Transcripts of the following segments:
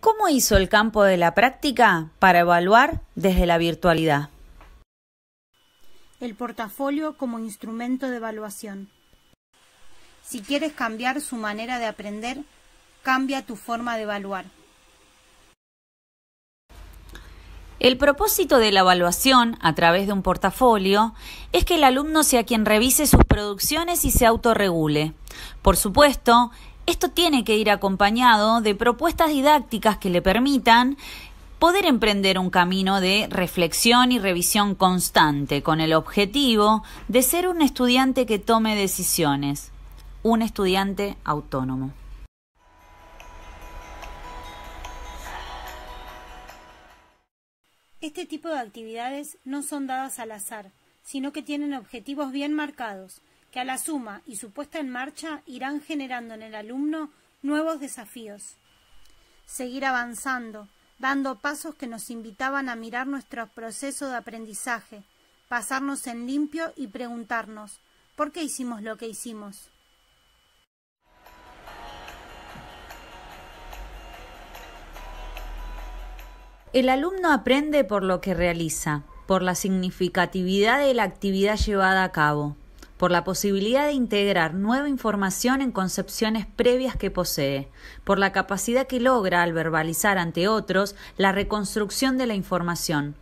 ¿Cómo hizo el campo de la práctica para evaluar desde la virtualidad? El portafolio como instrumento de evaluación. Si quieres cambiar su manera de aprender, cambia tu forma de evaluar. El propósito de la evaluación a través de un portafolio es que el alumno sea quien revise sus producciones y se autorregule. Por supuesto, esto tiene que ir acompañado de propuestas didácticas que le permitan poder emprender un camino de reflexión y revisión constante con el objetivo de ser un estudiante que tome decisiones, un estudiante autónomo. Este tipo de actividades no son dadas al azar, sino que tienen objetivos bien marcados que a la suma y su puesta en marcha irán generando en el alumno nuevos desafíos. Seguir avanzando, dando pasos que nos invitaban a mirar nuestro proceso de aprendizaje, pasarnos en limpio y preguntarnos ¿por qué hicimos lo que hicimos? El alumno aprende por lo que realiza, por la significatividad de la actividad llevada a cabo, por la posibilidad de integrar nueva información en concepciones previas que posee, por la capacidad que logra al verbalizar ante otros la reconstrucción de la información.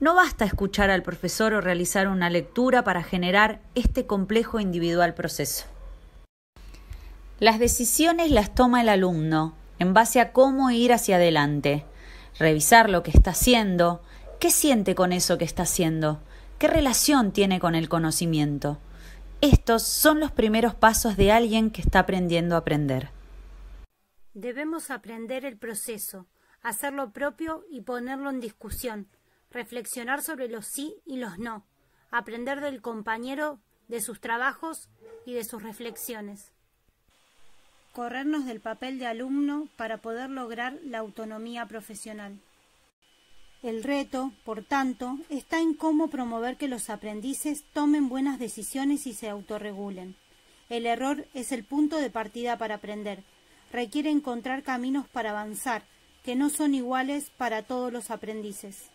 No basta escuchar al profesor o realizar una lectura para generar este complejo individual proceso. Las decisiones las toma el alumno en base a cómo ir hacia adelante, revisar lo que está haciendo, qué siente con eso que está haciendo, qué relación tiene con el conocimiento. Estos son los primeros pasos de alguien que está aprendiendo a aprender. Debemos aprender el proceso, hacerlo propio y ponerlo en discusión, reflexionar sobre los sí y los no, aprender del compañero, de sus trabajos y de sus reflexiones. Corrernos del papel de alumno para poder lograr la autonomía profesional. El reto, por tanto, está en cómo promover que los aprendices tomen buenas decisiones y se autorregulen. El error es el punto de partida para aprender. Requiere encontrar caminos para avanzar, que no son iguales para todos los aprendices.